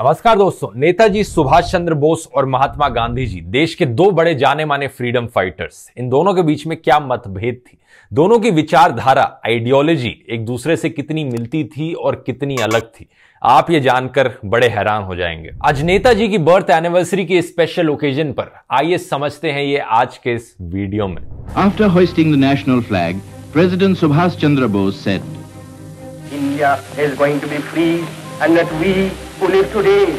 नमस्कार दोस्तों नेताजी सुभाष चंद्र बोस और महात्मा गांधी जी देश के दो बड़े जाने माने फ्रीडम फाइटर्स इन दोनों के बीच में क्या मतभेद थी दोनों की विचारधारा आइडियोलॉजी एक दूसरे से कितनी मिलती थी और कितनी अलग थी आप ये जानकर बड़े हैरान हो जाएंगे आज नेताजी की बर्थ एनिवर्सरी के स्पेशल ओकेजन पर आइए समझते हैं ये आज के इस वीडियो में after hoisting the national flag president Subhash Chandra Bose said India is going to be free and that we who live today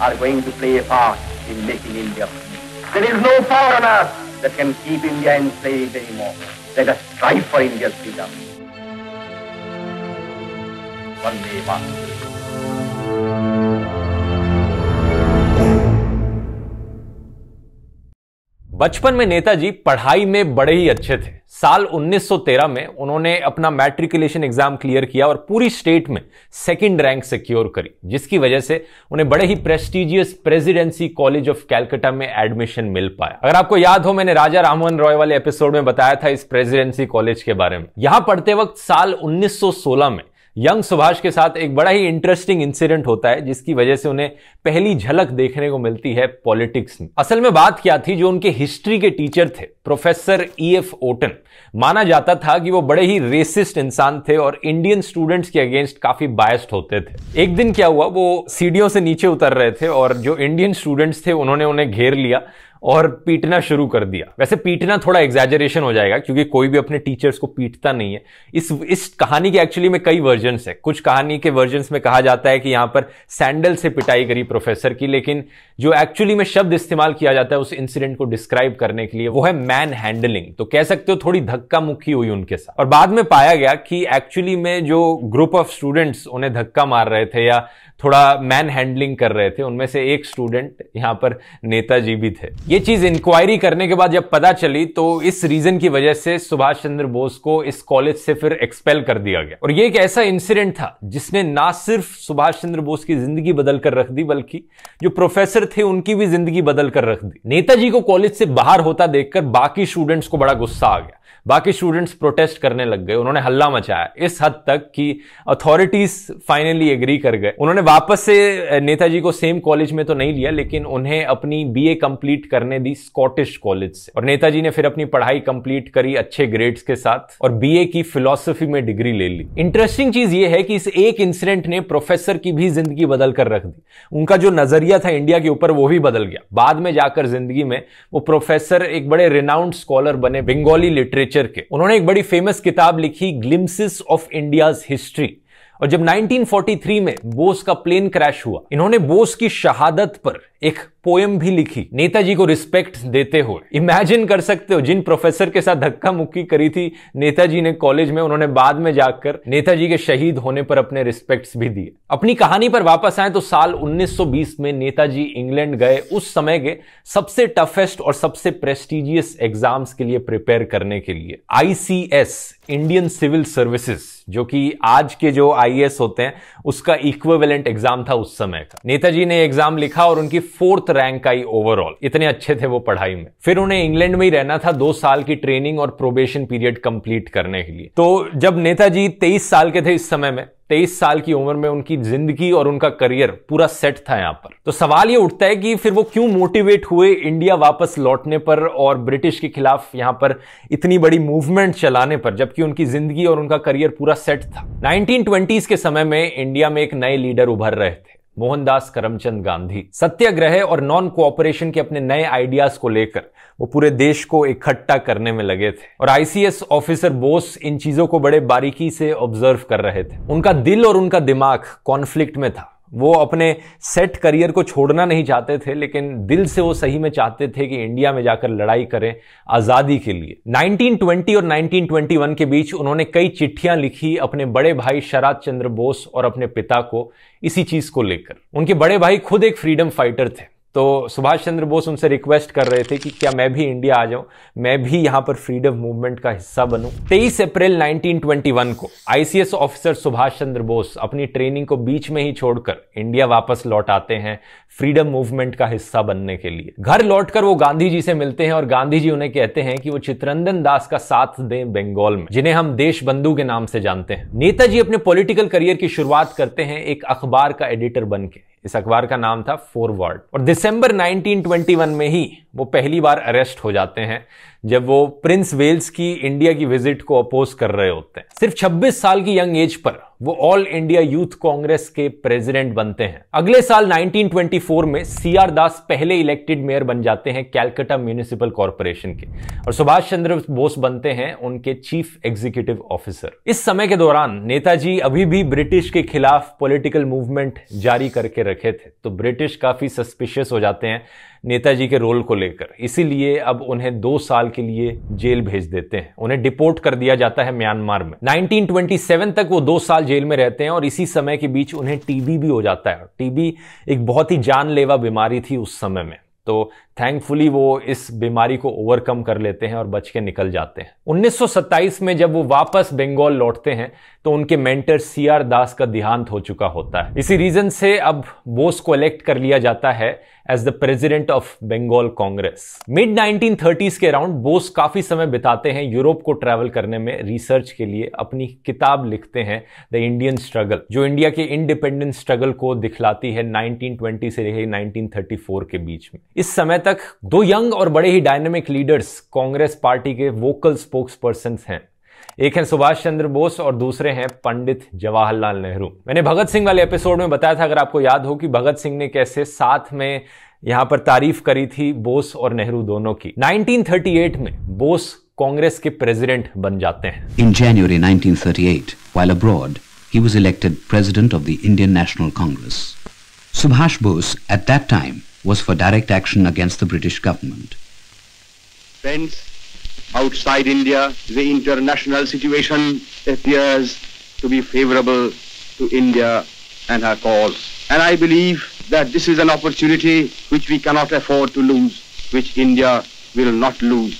are going to play a part in making India free. There is no power on earth that can keep India enslaved anymore. Let us strive for India's freedom. One day, one. बचपन में नेताजी पढ़ाई में बड़े ही अच्छे थे साल 1913 में उन्होंने अपना मैट्रिकुलेशन एग्जाम क्लियर किया और पूरी स्टेट में सेकंड रैंक सिक्योर करी जिसकी वजह से उन्हें बड़े ही prestigious presidency college of Calcutta में एडमिशन मिल पाया अगर आपको याद हो मैंने राजा राममोहन रॉय वाले एपिसोड में बताया था इस प्रेसिडेंसी कॉलेज के बारे में यहां पढ़ते वक्त साल उन्नीस में यंग सुभाष के साथ एक बड़ा ही इंटरेस्टिंग इंसिडेंट होता है जिसकी वजह से उन्हें पहली झलक देखने को मिलती है पॉलिटिक्स में असल में बात क्या थी जो उनके हिस्ट्री के टीचर थे प्रोफेसर ई एफ ओटन माना जाता था कि वो बड़े ही रेसिस्ट इंसान थे और इंडियन स्टूडेंट्स के अगेंस्ट काफी बायस्ड होते थे एक दिन क्या हुआ वो सीढ़ियों से नीचे उतर रहे थे और जो इंडियन स्टूडेंट्स थे उन्होंने उन्हें घेर लिया और पीटना शुरू कर दिया वैसे पीटना थोड़ा एग्जैजरेशन हो जाएगा क्योंकि कोई भी अपने टीचर्स को पीटता नहीं है इस इस कहानी के एक्चुअली में कई वर्जन्स है कुछ कहानी के वर्जन्स में कहा जाता है कि यहां पर सैंडल से पिटाई करी प्रोफेसर की लेकिन जो एक्चुअली में शब्द इस्तेमाल किया जाता है उस इंसिडेंट को डिस्क्राइब करने के लिए वो है मैन हैंडलिंग तो कह सकते हो थोड़ी धक्का मुक्की हुई उनके साथ और बाद में पाया गया कि एक्चुअली में जो ग्रुप ऑफ स्टूडेंट्स उन्हें धक्का मार रहे थे या थोड़ा मैन हैंडलिंग कर रहे थे उनमें से एक स्टूडेंट यहाँ पर नेताजी भी थे ये चीज इंक्वायरी करने के बाद जब पता चली तो इस रीजन की वजह से सुभाष चंद्र बोस को इस कॉलेज से फिर एक्सपेल कर दिया गया और ये एक ऐसा इंसिडेंट था जिसने ना सिर्फ सुभाष चंद्र बोस की जिंदगी बदल कर रख दी बल्कि जो प्रोफेसर थे उनकी भी जिंदगी बदल कर रख दी नेताजी को कॉलेज से बाहर होता देखकर बाकी स्टूडेंट्स को बड़ा गुस्सा आ गया बाकी स्टूडेंट्स प्रोटेस्ट करने लग गए उन्होंने हल्ला मचाया इस हद तक कि अथॉरिटीज फाइनली एग्री कर गए उन्होंने वापस से नेताजी को सेम कॉलेज में तो नहीं लिया लेकिन उन्हें अपनी बी ए कंप्लीट करने दी स्कॉटिश कॉलेज से और नेताजी ने फिर अपनी पढ़ाई कंप्लीट करी अच्छे ग्रेड्स के साथ और बी ए की फिलोसफी में डिग्री ले ली इंटरेस्टिंग चीज ये है कि इस एक इंसिडेंट ने प्रोफेसर की भी जिंदगी बदल कर रख दी उनका जो नजरिया था इंडिया के ऊपर वो भी बदल गया बाद में जाकर जिंदगी में वो प्रोफेसर एक बड़े रिनाउंड स्कॉलर बने बंगाली लिटरेचर लिटरेचर के उन्होंने एक बड़ी फेमस किताब लिखी ग्लिम्सिस ऑफ इंडियाज हिस्ट्री और जब 1943 में बोस का प्लेन क्रैश हुआ इन्होंने बोस की शहादत पर एक पोएम भी लिखी नेताजी को रिस्पेक्ट देते हुए इमेजिन कर सकते हो जिन प्रोफेसर के साथ धक्का मुक्की करी थी नेताजी ने कॉलेज में उन्होंने बाद में जाकर नेताजी के शहीद होने पर अपने रिस्पेक्ट्स भी दिए अपनी कहानी पर वापस आए तो साल 1920 में नेताजी इंग्लैंड गए उस समय के सबसे टफेस्ट और सबसे प्रेस्टिजियस एग्जाम्स के लिए प्रिपेयर करने के लिए आईसीएस इंडियन सिविल सर्विसेज जो कि आज के जो आई होते हैं उसका इक्वेवेलेंट एग्जाम था उस समय का नेताजी ने एग्जाम लिखा और उनकी फोर्थ रैंक आई ओवरऑल इतने अच्छे थे वो पढ़ाई में फिर उन्हें इंग्लैंड में ही रहना था दो साल की ट्रेनिंग और प्रोबेशन पीरियड कंप्लीट करने के लिए तो जब नेताजी तेईस साल के थे इस समय में तेईस साल की उम्र में उनकी जिंदगी और उनका करियर पूरा सेट था यहां पर तो सवाल ये उठता है कि फिर वो क्यों मोटिवेट हुए इंडिया वापस लौटने पर और ब्रिटिश के खिलाफ यहां पर इतनी बड़ी मूवमेंट चलाने पर जबकि उनकी जिंदगी और उनका करियर पूरा सेट था नाइनटीन के समय में इंडिया में एक नए लीडर उभर रहे थे मोहनदास करमचंद गांधी सत्याग्रह और नॉन कोऑपरेशन के अपने नए आइडियाज को लेकर वो पूरे देश को इकट्ठा करने में लगे थे और आईसीएस ऑफिसर बोस इन चीजों को बड़े बारीकी से ऑब्जर्व कर रहे थे उनका दिल और उनका दिमाग कॉन्फ्लिक्ट में था वो अपने सेट करियर को छोड़ना नहीं चाहते थे लेकिन दिल से वो सही में चाहते थे कि इंडिया में जाकर लड़ाई करें आज़ादी के लिए 1920 और 1921 के बीच उन्होंने कई चिट्ठियां लिखी अपने बड़े भाई शरद चंद्र बोस और अपने पिता को इसी चीज़ को लेकर उनके बड़े भाई खुद एक फ्रीडम फाइटर थे तो सुभाष चंद्र बोस उनसे रिक्वेस्ट कर रहे थे कि क्या मैं भी इंडिया आ जाऊं मैं भी यहां पर फ्रीडम मूवमेंट का हिस्सा बनूं 23 अप्रैल 1921 को आईसीएस ऑफिसर सुभाष चंद्र बोस अपनी ट्रेनिंग को बीच में ही छोड़कर इंडिया वापस लौट आते हैं फ्रीडम मूवमेंट का हिस्सा बनने के लिए घर लौटकर वो गांधी जी से मिलते हैं और गांधी जी उन्हें कहते हैं कि वो चित्रंदन दास का साथ दें बंगाल में जिन्हें हम देश बंधु के नाम से जानते हैं नेताजी अपने पॉलिटिकल करियर की शुरुआत करते हैं एक अखबार का एडिटर बन के इस अखबार का नाम था फोरवर्ड और दिसंबर 1921 में ही वो पहली बार अरेस्ट हो जाते हैं जब वो प्रिंस वेल्स की इंडिया की विजिट को अपोज कर रहे होते हैं सिर्फ 26 साल की यंग एज पर वो ऑल इंडिया यूथ कांग्रेस के प्रेसिडेंट बनते हैं अगले साल 1924 में सी आर दास पहले इलेक्टेड मेयर बन जाते हैं कैलकाटा म्यूनिसिपल कॉरपोरेशन के और सुभाष चंद्र बोस बनते हैं उनके चीफ एग्जीक्यूटिव ऑफिसर इस समय के दौरान नेताजी अभी भी ब्रिटिश के खिलाफ पोलिटिकल मूवमेंट जारी करके रखे थे तो ब्रिटिश काफी सस्पिशियस हो जाते हैं नेताजी के रोल को लेकर इसीलिए अब उन्हें दो साल के लिए जेल भेज देते हैं उन्हें डिपोर्ट कर दिया जाता है म्यांमार में 1927 तक वो दो साल जेल में रहते हैं और इसी समय के बीच उन्हें टीबी भी हो जाता है टीबी एक बहुत ही जानलेवा बीमारी थी उस समय में तो थैंकफुली वो इस बीमारी को ओवरकम कर लेते हैं और बच के निकल जाते हैं 1927 में जब वो वापस बंगाल लौटते हैं तो उनके मेंटर सी आर दास का देहांत हो चुका होता है इसी रीजन से अब बोस को इलेक्ट कर लिया जाता है as the president of Bengal Congress mid thirties के अराउंड बोस काफी समय बिताते हैं यूरोप को ट्रैवल करने में रिसर्च के लिए अपनी किताब लिखते हैं द इंडियन स्ट्रगल जो इंडिया के इंडिपेंडेंस स्ट्रगल को दिखलाती है 1920 से लेकर 1934 के बीच में इस समय तक दो यंग और बड़े ही डायनेमिक लीडर्स कांग्रेस पार्टी के वोकल स्पोक्स पर्सन हैं एक है सुभाष चंद्र बोस और दूसरे हैं पंडित जवाहरलाल नेहरू मैंने भगत सिंह वाले एपिसोड में बताया था अगर आपको याद हो कि भगत सिंह ने कैसे साथ में यहां पर तारीफ करी थी बोस और नेहरू दोनों की 1938 में बोस कांग्रेस के प्रेसिडेंट बन जाते हैं in January 1938 while abroad elected president of the Indian national Congress Subhash Bose at that time was for direct action against the British government Outside India, the international situation appears to be favorable to India and her cause. And I believe that this is an opportunity which we cannot afford to lose, which India will not lose.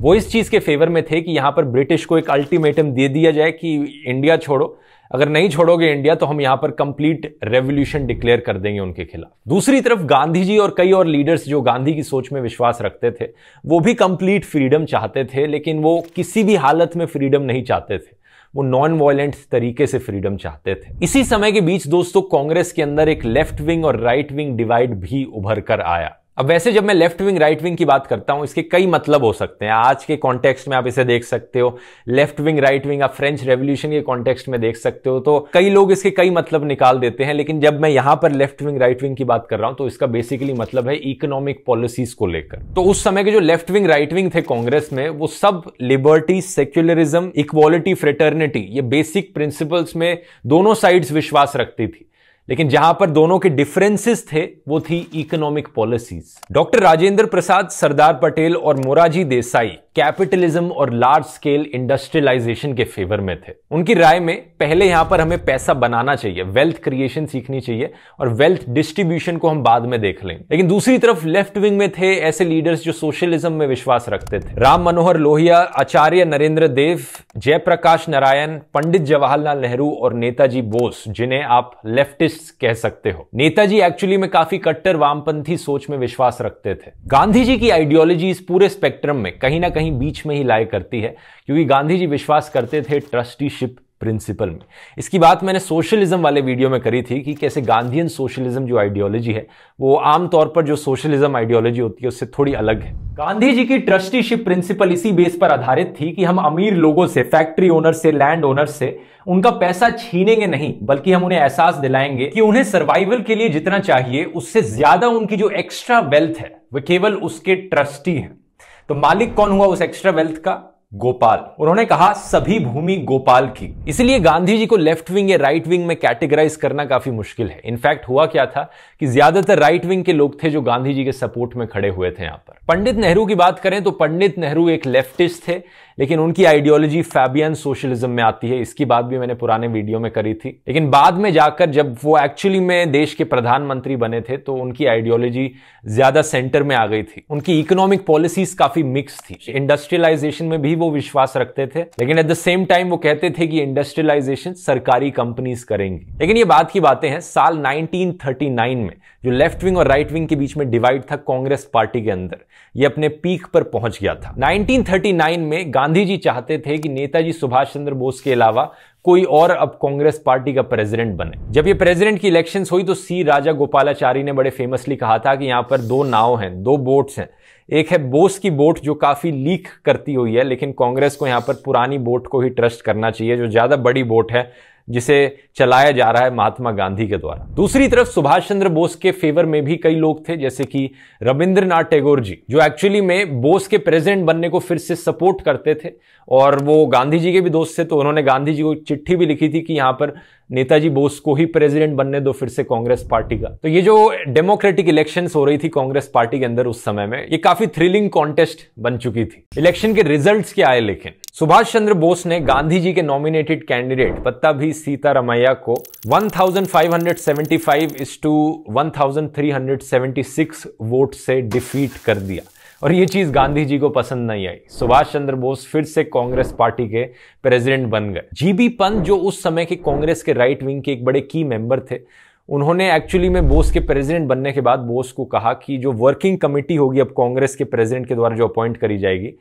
वो इस चीज़ के favour में थे कि यहाँ पर British को एक अल्टीमेटम दे दिया जाए कि इंडिया छोड़ो अगर नहीं छोड़ोगे इंडिया तो हम यहां पर कंप्लीट रेवोल्यूशन डिक्लेयर कर देंगे उनके खिलाफ दूसरी तरफ गांधी जी और कई और लीडर्स जो गांधी की सोच में विश्वास रखते थे वो भी कंप्लीट फ्रीडम चाहते थे लेकिन वो किसी भी हालत में फ्रीडम नहीं चाहते थे वो नॉन वायलेंट तरीके से फ्रीडम चाहते थे इसी समय के बीच दोस्तों कांग्रेस के अंदर एक लेफ्ट विंग और राइट विंग डिवाइड भी उभर कर आया अब वैसे जब मैं लेफ्ट विंग राइट विंग की बात करता हूं इसके कई मतलब हो सकते हैं आज के कॉन्टेक्स्ट में आप इसे देख सकते हो लेफ्ट विंग राइट विंग आप फ्रेंच रेवोल्यूशन के कॉन्टेक्स्ट में देख सकते हो तो कई लोग इसके कई मतलब निकाल देते हैं लेकिन जब मैं यहां पर लेफ्ट विंग राइट विंग की बात कर रहा हूं तो इसका बेसिकली मतलब है इकोनॉमिक पॉलिसीज को लेकर तो उस समय के जो लेफ्ट विंग राइट विंग थे कांग्रेस में वो सब लिबर्टी सेक्युलरिज्म इक्वालिटी फ्रेटर्निटी ये बेसिक प्रिंसिपल्स में दोनों साइड्स विश्वास रखती थी लेकिन जहां पर दोनों के डिफरेंसेस थे वो थी economic policies doctor Rajendra Prasad Sardar Patel और मोराजी देसाई कैपिटलिज्म और लार्ज स्केल इंडस्ट्रियलाइजेशन के फेवर में थे उनकी राय में पहले यहां पर हमें पैसा बनाना चाहिए वेल्थ क्रिएशन सीखनी चाहिए और वेल्थ डिस्ट्रीब्यूशन को हम बाद में देख लें लेकिन दूसरी तरफ लेफ्ट विंग में थे ऐसे लीडर्स जो सोशलिज्म में विश्वास रखते थे राम मनोहर लोहिया आचार्य नरेंद्र देव जयप्रकाश नारायण पंडित जवाहरलाल नेहरू और नेताजी बोस जिन्हें आप लेफ्टिस्ट कह सकते हो नेताजी एक्चुअली में काफी कट्टर वामपंथी सोच में विश्वास रखते थे गांधी जी की इस पूरे स्पेक्ट्रम में कहीं ना कहीं कहीं बीच में ही लाए करती है क्योंकि गांधी जी विश्वास करते थे ट्रस्टीशिप प्रिंसिपल में इसकी बात मैंने सोशलिज्म वाले वीडियो में करी थी कि कैसे गांधीयन सोशलिज्म जो आइडियोलॉजी है वो आमतौर पर जो सोशलिज्म आइडियोलॉजी होती है उससे थोड़ी अलग है गांधी जी की ट्रस्टीशिप प्रिंसिपल इसी बेस पर आधारित थी कि हम अमीर लोगों से फैक्ट्री ओनर से लैंड ओनर से उनका पैसा छीनेंगे नहीं बल्कि हम उन्हें एहसास दिलाएंगे कि उन्हें सर्वाइवल के लिए जितना चाहिए उससे ज्यादा उनकी जो एक्स्ट्रा वेल्थ है वह केवल उसके ट्रस्टी हैं तो मालिक कौन हुआ उस एक्स्ट्रा वेल्थ का गोपाल उन्होंने कहा सभी भूमि गोपाल की इसलिए गांधी जी को लेफ्ट विंग या राइट विंग में कैटेगराइज करना काफी मुश्किल है इनफैक्ट हुआ क्या था कि ज्यादातर राइट विंग के लोग थे जो गांधी जी के सपोर्ट में खड़े हुए थे यहां पर पंडित नेहरू की बात करें तो पंडित नेहरू एक लेफ्टिस्ट थे लेकिन उनकी आइडियोलॉजी फैबियन सोशलिज्म में आती है इसकी बात भी मैंने पुराने वीडियो में करी थी लेकिन बाद में जाकर जब वो एक्चुअली में देश के प्रधानमंत्री बने थे तो उनकी आइडियोलॉजी ज्यादा सेंटर में आ गई थी उनकी इकोनॉमिक पॉलिसीज काफी मिक्स थी इंडस्ट्रियलाइजेशन में भी वो विश्वास रखते थे लेकिन एट द सेम टाइम वो कहते थे कि इंडस्ट्रियलाइजेशन सरकारी कंपनीज करेंगी लेकिन ये बात की बातें हैं साल नाइनटीन में जो लेफ्ट विंग और राइट विंग के बीच में डिवाइड था कांग्रेस पार्टी के अंदर ये अपने पीक पर पहुंच गया था नाइनटीन में गांधी गांधी जी चाहते थे कि नेताजी सुभाष चंद्र बोस के अलावा कोई और अब कांग्रेस पार्टी का प्रेसिडेंट बने जब ये प्रेसिडेंट की इलेक्शन हुई तो सी राजा गोपालाचारी ने बड़े फेमसली कहा था कि यहाँ पर दो नाव हैं दो बोट्स हैं एक है बोस की बोट जो काफ़ी लीक करती हुई है लेकिन कांग्रेस को यहाँ पर पुरानी बोट को ही ट्रस्ट करना चाहिए जो ज़्यादा बड़ी बोट है जिसे चलाया जा रहा है महात्मा गांधी के द्वारा दूसरी तरफ सुभाष चंद्र बोस के फेवर में भी कई लोग थे जैसे कि रविंद्रनाथ टैगोर जी जो एक्चुअली में बोस के प्रेसिडेंट बनने को फिर से सपोर्ट करते थे और वो गांधी जी के भी दोस्त थे तो उन्होंने गांधी जी को चिट्ठी भी लिखी थी कि यहाँ पर नेताजी बोस को ही प्रेसिडेंट बनने दो फिर से कांग्रेस पार्टी का तो ये जो डेमोक्रेटिक इलेक्शंस हो रही थी कांग्रेस पार्टी के अंदर उस समय में ये काफी थ्रिलिंग कॉन्टेस्ट बन चुकी थी इलेक्शन के रिजल्ट्स क्या आए लेकिन सुभाष चंद्र बोस ने गांधी जी के नॉमिनेटेड कैंडिडेट पत्ता भी रमैया को 1575 इस टू 1376 वोट से डिफीट कर दिया और ये चीज़ गांधी जी को पसंद नहीं आई सुभाष चंद्र बोस फिर से कांग्रेस पार्टी के प्रेसिडेंट बन गए जीबी पंत जो उस समय के कांग्रेस के राइट विंग के एक बड़े की मेंबर थे उन्होंने एक्चुअली में बोस के प्रेसिडेंट बनने के बाद बोस को कहा कि जो वर्किंग कमेटी होगी अब कांग्रेस के प्रेसिडेंट के द्वारा जो अपॉइंट करी जाएगी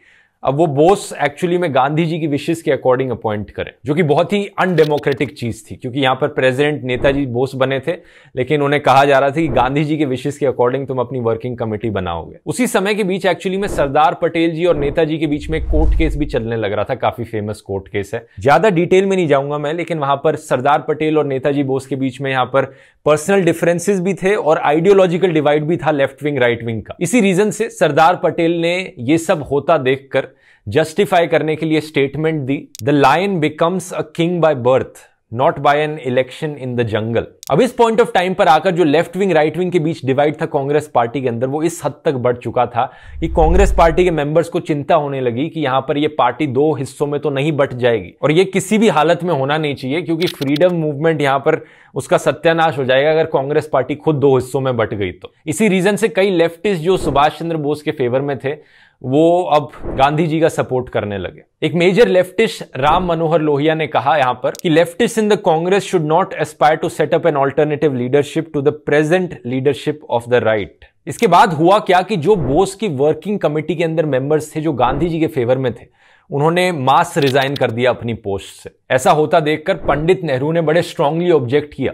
अब वो बोस एक्चुअली में गांधी जी की विशेष के अकॉर्डिंग अपॉइंट करें जो कि बहुत ही अनडेमोक्रेटिक चीज थी क्योंकि यहां पर प्रेसिडेंट नेताजी बोस बने थे लेकिन उन्हें कहा जा रहा था कि गांधी जी के विशेष के अकॉर्डिंग तुम अपनी वर्किंग कमेटी बनाओगे उसी समय के बीच एक्चुअली में सरदार पटेल जी और नेताजी के बीच में कोर्ट केस भी चलने लग रहा था काफी फेमस कोर्ट केस है ज्यादा डिटेल में नहीं जाऊंगा मैं लेकिन वहां पर सरदार पटेल और नेताजी बोस के बीच में यहाँ पर पर्सनल डिफरेंसेस भी थे और आइडियोलॉजिकल डिवाइड भी था लेफ्ट विंग राइट विंग का इसी रीजन से सरदार पटेल ने यह सब होता देखकर जस्टिफाई करने के लिए स्टेटमेंट दी the lion becomes a king by birth not by an election in the jungle अब इस पॉइंट ऑफ टाइम पर आकर जो लेफ्ट विंग राइट विंग के बीच डिवाइड था कांग्रेस पार्टी के अंदर वो इस हद तक बढ़ चुका था कि कांग्रेस पार्टी के मेंबर्स को चिंता होने लगी कि यहां पर ये पार्टी दो हिस्सों में तो नहीं बट जाएगी और ये किसी भी हालत में होना नहीं चाहिए क्योंकि फ्रीडम मूवमेंट यहां पर उसका सत्यानाश हो जाएगा अगर कांग्रेस पार्टी खुद दो हिस्सों में बट गई तो इसी रीजन से कई लेफ्टिस्ट जो सुभाष चंद्र बोस के फेवर में थे वो अब गांधी जी का सपोर्ट करने लगे एक मेजर लेफ्टिस्ट राम मनोहर लोहिया ने कहा यहां पर कि leftist in the Congress should not aspire to set up an alternative leadership to the present leadership of the right इसके बाद हुआ क्या कि जो बोस की वर्किंग कमेटी के अंदर मेंबर्स थे जो गांधी जी के फेवर में थे उन्होंने मास रिजाइन कर दिया अपनी पोस्ट से ऐसा होता देखकर पंडित नेहरू ने बड़े स्ट्रांगली ऑब्जेक्ट किया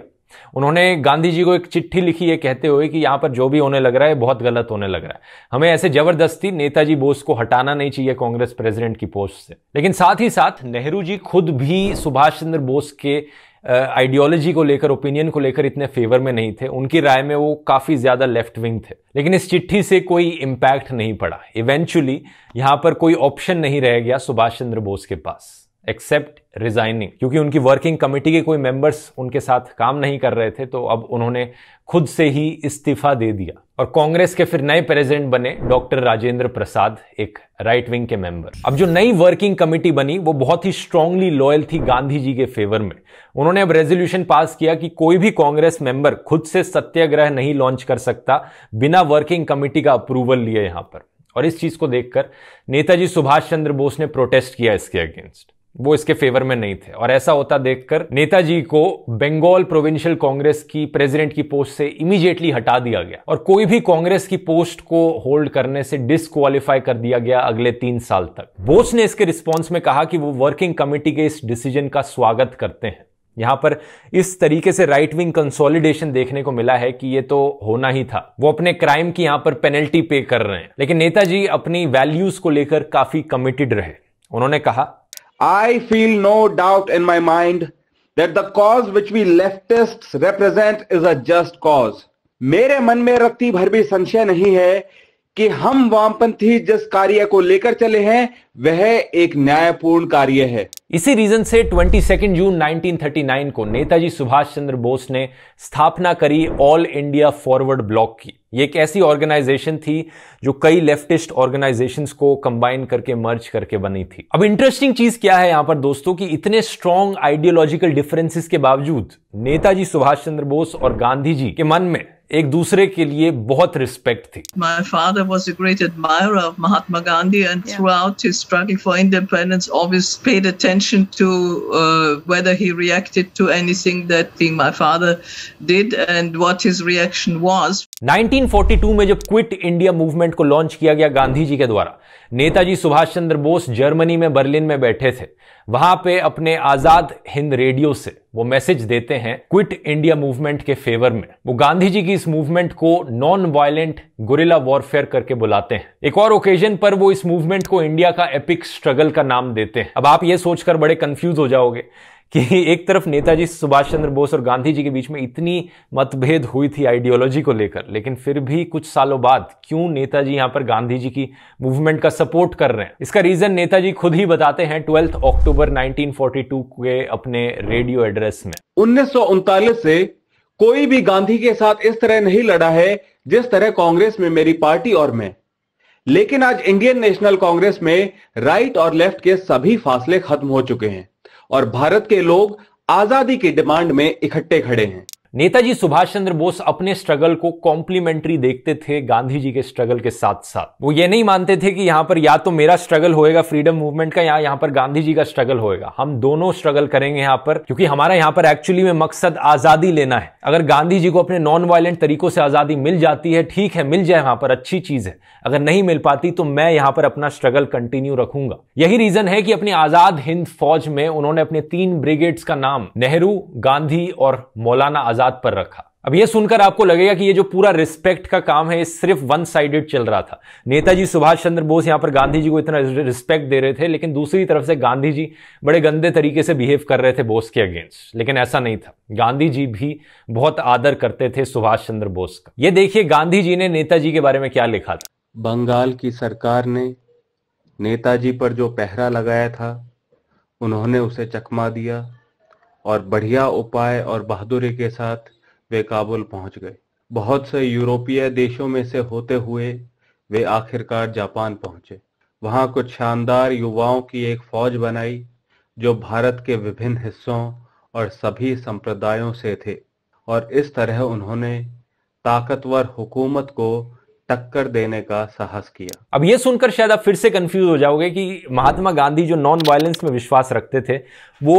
उन्होंने गांधी जी को एक चिट्ठी लिखी है कहते हुए कि यहाँ पर जो भी होने लग रहा है बहुत गलत होने लग रहा है हमें ऐसे जबरदस्ती नेताजी बोस को हटाना नहीं चाहिए कांग्रेस प्रेसिडेंट की पोस्ट से लेकिन साथ ही साथ नेहरू जी खुद भी सुभाष चंद्र बोस के आइडियोलॉजी को लेकर ओपिनियन को लेकर इतने फेवर में नहीं थे उनकी राय में वो काफ़ी ज़्यादा लेफ्ट विंग थे लेकिन इस चिट्ठी से कोई इम्पैक्ट नहीं पड़ा इवेंचुअली यहाँ पर कोई ऑप्शन नहीं रह गया सुभाष चंद्र बोस के पास एक्सेप्ट रिजाइनिंग क्योंकि उनकी वर्किंग कमेटी के कोई मेंबर्स उनके साथ काम नहीं कर रहे थे तो अब उन्होंने खुद से ही इस्तीफा दे दिया और कांग्रेस के फिर नए प्रेसिडेंट बने डॉक्टर राजेंद्र प्रसाद एक राइट विंग के मेंबर अब जो नई वर्किंग कमेटी बनी वो बहुत ही स्ट्रांगली लॉयल थी गांधी जी के फेवर में उन्होंने अब रेजोल्यूशन पास किया कि कोई भी कांग्रेस मेंबर खुद से सत्याग्रह नहीं लॉन्च कर सकता बिना वर्किंग कमेटी का अप्रूवल लिए यहां पर और इस चीज को देखकर नेताजी सुभाष चंद्र बोस ने प्रोटेस्ट किया इसके अगेंस्ट वो इसके फेवर में नहीं थे और ऐसा होता देखकर नेताजी को बंगाल प्रोविंशियल कांग्रेस की प्रेसिडेंट की पोस्ट से इमीडिएटली हटा दिया गया और कोई भी कांग्रेस की पोस्ट को होल्ड करने से डिस्कालीफाई कर दिया गया अगले तीन साल तक बोस ने इसके रिस्पॉन्स में कहा कि वो वर्किंग कमेटी के इस डिसीजन का स्वागत करते हैं यहां पर इस तरीके से राइट विंग कंसोलिडेशन देखने को मिला है कि ये तो होना ही था वो अपने क्राइम की यहां पर पेनल्टी पे कर रहे हैं लेकिन नेताजी अपनी वैल्यूज को लेकर काफी कमिटेड रहे उन्होंने कहा I feel no doubt in my mind that the cause which we leftists represent is a just cause. मेरे मन में रत्ती भर भी संशय नहीं है कि हम वामपंथी जिस कार्य को लेकर चले हैं वह एक न्यायपूर्ण कार्य है इसी रीजन से 22 जून 1939 को नेताजी सुभाष चंद्र बोस ने स्थापना करी ऑल इंडिया फॉरवर्ड ब्लॉक की ये एक ऐसी ऑर्गेनाइजेशन थी जो कई लेफ्टिस्ट ऑर्गेनाइजेशन को कंबाइन करके मर्ज करके बनी थी अब इंटरेस्टिंग चीज क्या है यहां पर दोस्तों कि इतने स्ट्रॉन्ग आइडियोलॉजिकल डिफरेंसेस के बावजूद नेताजी सुभाष चंद्र बोस और गांधी जी के मन में एक दूसरे के लिए बहुत रिस्पेक्ट थी my father was a great admirer of Mahatma Gandhi and throughout his struggle for independence always paid attention to whether he reacted to anything that thing my father did and what his reaction was 1942 में जब quit India movement को launch किया गया गांधी जी के द्वारा Netaji Subhash Chandra Bose Germany में Berlin में बैठे थे वहां पे अपने आजाद हिंद रेडियो से वो मैसेज देते हैं क्विट इंडिया मूवमेंट के फेवर में वो गांधी जी की इस मूवमेंट को नॉन वायलेंट गुरिला वॉरफेयर करके बुलाते हैं एक और ओकेजन पर वो इस मूवमेंट को इंडिया का एपिक स्ट्रगल का नाम देते हैं अब आप ये सोचकर बड़े कंफ्यूज हो जाओगे कि एक तरफ नेताजी सुभाष चंद्र बोस और गांधी जी के बीच में इतनी मतभेद हुई थी आइडियोलॉजी को लेकर लेकिन फिर भी कुछ सालों बाद क्यों नेताजी यहां पर गांधी जी की मूवमेंट का सपोर्ट कर रहे हैं इसका रीजन नेताजी खुद ही बताते हैं ट्वेल्थ अक्टूबर 1942 के अपने रेडियो एड्रेस में उन्नीस से कोई भी गांधी के साथ इस तरह नहीं लड़ा है जिस तरह कांग्रेस में मेरी पार्टी और मैं लेकिन आज इंडियन नेशनल कांग्रेस में राइट और लेफ्ट के सभी फासले खत्म हो चुके हैं और भारत के लोग आजादी की डिमांड में इकट्ठे खड़े हैं नेताजी सुभाष चंद्र बोस अपने स्ट्रगल को कॉम्प्लीमेंट्री देखते थे गांधी जी के स्ट्रगल के साथ साथ वो ये नहीं मानते थे कि यहाँ पर या तो मेरा स्ट्रगल होएगा फ्रीडम मूवमेंट का या यहाँ पर गांधी जी का स्ट्रगल होएगा हम दोनों स्ट्रगल करेंगे यहाँ पर क्योंकि हमारा यहाँ पर एक्चुअली में मकसद आजादी लेना है अगर गांधी जी को अपने नॉन वायलेंट तरीकों से आजादी मिल जाती है ठीक है मिल जाए वहां पर अच्छी चीज है अगर नहीं मिल पाती तो मैं यहाँ पर अपना स्ट्रगल कंटिन्यू रखूंगा यही रीजन है कि अपनी आजाद हिंद फौज में उन्होंने अपने तीन ब्रिगेड्स का नाम नेहरू गांधी और मौलाना आजाद कागजात पर रखा अब यह सुनकर आपको लगेगा कि यह जो पूरा रिस्पेक्ट का काम है सिर्फ वन साइडेड चल रहा था नेताजी सुभाष चंद्र बोस यहां पर गांधी जी को इतना रिस्पेक्ट दे रहे थे लेकिन दूसरी तरफ से गांधी जी बड़े गंदे तरीके से बिहेव कर रहे थे बोस के अगेंस्ट लेकिन ऐसा नहीं था गांधी जी भी बहुत आदर करते थे सुभाष चंद्र बोस का ये देखिए गांधी जी ने नेताजी के बारे में क्या लिखा था बंगाल की सरकार ने नेताजी पर जो पहरा लगाया था उन्होंने उसे चकमा दिया और बढ़िया उपाय और बहादुरी के साथ वे काबुल पहुंच गए बहुत से यूरोपीय देशों में से होते हुए वे आखिरकार जापान पहुंचे वहां कुछ शानदार युवाओं की एक फौज बनाई जो भारत के विभिन्न हिस्सों और सभी संप्रदायों से थे और इस तरह उन्होंने ताकतवर हुकूमत को टक्कर देने का साहस किया अब यह सुनकर शायद आप फिर से कंफ्यूज हो जाओगे कि महात्मा गांधी जो नॉन वायलेंस में विश्वास रखते थे वो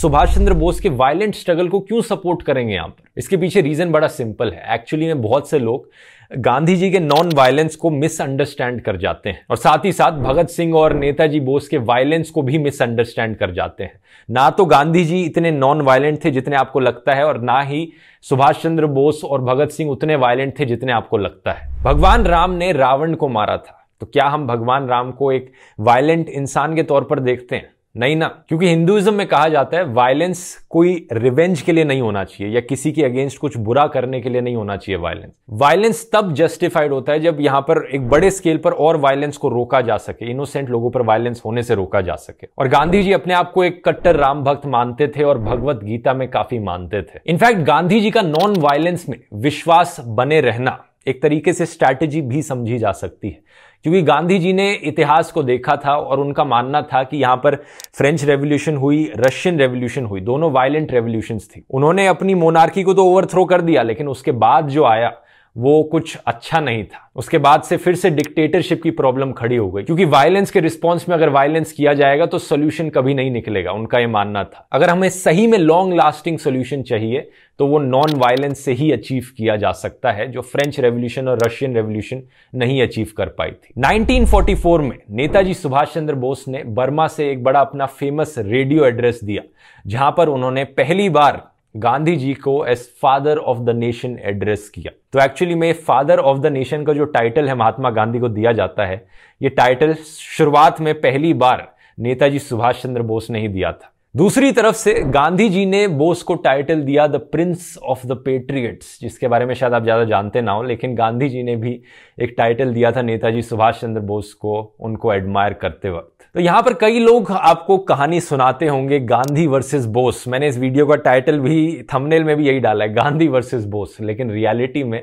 सुभाष चंद्र बोस के वायलेंट स्ट्रगल को क्यों सपोर्ट करेंगे यहां पर इसके पीछे रीजन बड़ा सिंपल है एक्चुअली में बहुत से लोग गांधी जी के नॉन वायलेंस को मिसअंडरस्टैंड कर जाते हैं और साथ ही साथ भगत सिंह और नेताजी बोस के वायलेंस को भी मिसअंडरस्टैंड कर जाते हैं ना तो गांधी जी इतने नॉन वायलेंट थे जितने आपको लगता है और ना ही सुभाष चंद्र बोस और भगत सिंह उतने वायलेंट थे जितने आपको लगता है भगवान राम ने रावण को मारा था तो क्या हम भगवान राम को एक वायलेंट इंसान के तौर पर देखते हैं नहीं ना क्योंकि हिंदुइज्म में कहा जाता है वायलेंस कोई रिवेंज के लिए नहीं होना चाहिए या किसी के अगेंस्ट कुछ बुरा करने के लिए नहीं होना चाहिए वायलेंस वायलेंस तब जस्टिफाइड होता है जब यहां पर एक बड़े स्केल पर और वायलेंस को रोका जा सके इनोसेंट लोगों पर वायलेंस होने से रोका जा सके और गांधी जी अपने आप को एक कट्टर राम भक्त मानते थे और भगवत गीता में काफी मानते थे इनफैक्ट गांधी जी का नॉन वायलेंस में विश्वास बने रहना एक तरीके से स्ट्रैटेजी भी समझी जा सकती है क्योंकि गांधी जी ने इतिहास को देखा था और उनका मानना था कि यहाँ पर फ्रेंच रेवोल्यूशन हुई रशियन रेवोल्यूशन हुई दोनों वायलेंट रेवोल्यूशन थी उन्होंने अपनी मोनार्की को तो ओवरथ्रो कर दिया लेकिन उसके बाद जो आया वो कुछ अच्छा नहीं था उसके बाद से फिर से डिक्टेटरशिप की प्रॉब्लम खड़ी हो गई क्योंकि वायलेंस के रिस्पॉन्स में अगर वायलेंस किया जाएगा तो सोल्यूशन कभी नहीं निकलेगा उनका ये मानना था अगर हमें सही में लॉन्ग लास्टिंग सोल्यूशन चाहिए तो वो नॉन वायलेंस से ही अचीव किया जा सकता है जो फ्रेंच रेवोल्यूशन और रशियन रेवोल्यूशन नहीं अचीव कर पाई थी 1944 में नेताजी सुभाष चंद्र बोस ने बर्मा से एक बड़ा अपना फेमस रेडियो एड्रेस दिया जहां पर उन्होंने पहली बार गांधी जी को as father of the nation address किया तो एक्चुअली में फादर ऑफ द नेशन का जो टाइटल है महात्मा गांधी को दिया जाता है ये टाइटल शुरुआत में पहली बार नेताजी सुभाष चंद्र बोस ने ही दिया था दूसरी तरफ से गांधी जी ने बोस को टाइटल दिया the prince of the patriots जिसके बारे में शायद आप ज़्यादा जानते ना हो लेकिन गांधी जी ने भी एक टाइटल दिया था नेताजी सुभाष चंद्र बोस को उनको एडमायर करते वक्त तो यहां पर कई लोग आपको कहानी सुनाते होंगे गांधी वर्सेस बोस मैंने इस वीडियो का टाइटल भी थंबनेल में भी यही डाला है गांधी वर्सेस बोस लेकिन रियलिटी में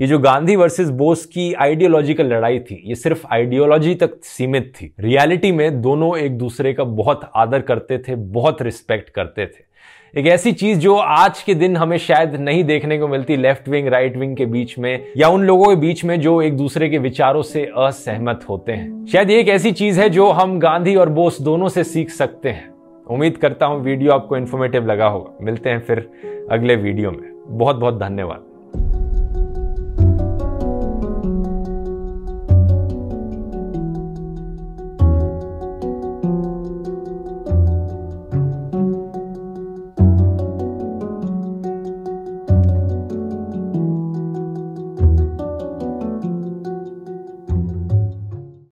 ये जो गांधी वर्सेस बोस की आइडियोलॉजिकल लड़ाई थी ये सिर्फ आइडियोलॉजी तक सीमित थी रियलिटी में दोनों एक दूसरे का बहुत आदर करते थे बहुत रिस्पेक्ट करते थे एक ऐसी चीज जो आज के दिन हमें शायद नहीं देखने को मिलती लेफ्ट विंग राइट विंग के बीच में या उन लोगों के बीच में जो एक दूसरे के विचारों से असहमत होते हैं शायद ये एक ऐसी चीज है जो हम गांधी और बोस दोनों से सीख सकते हैं उम्मीद करता हूं वीडियो आपको इन्फॉर्मेटिव लगा होगा मिलते हैं फिर अगले वीडियो में बहुत बहुत धन्यवाद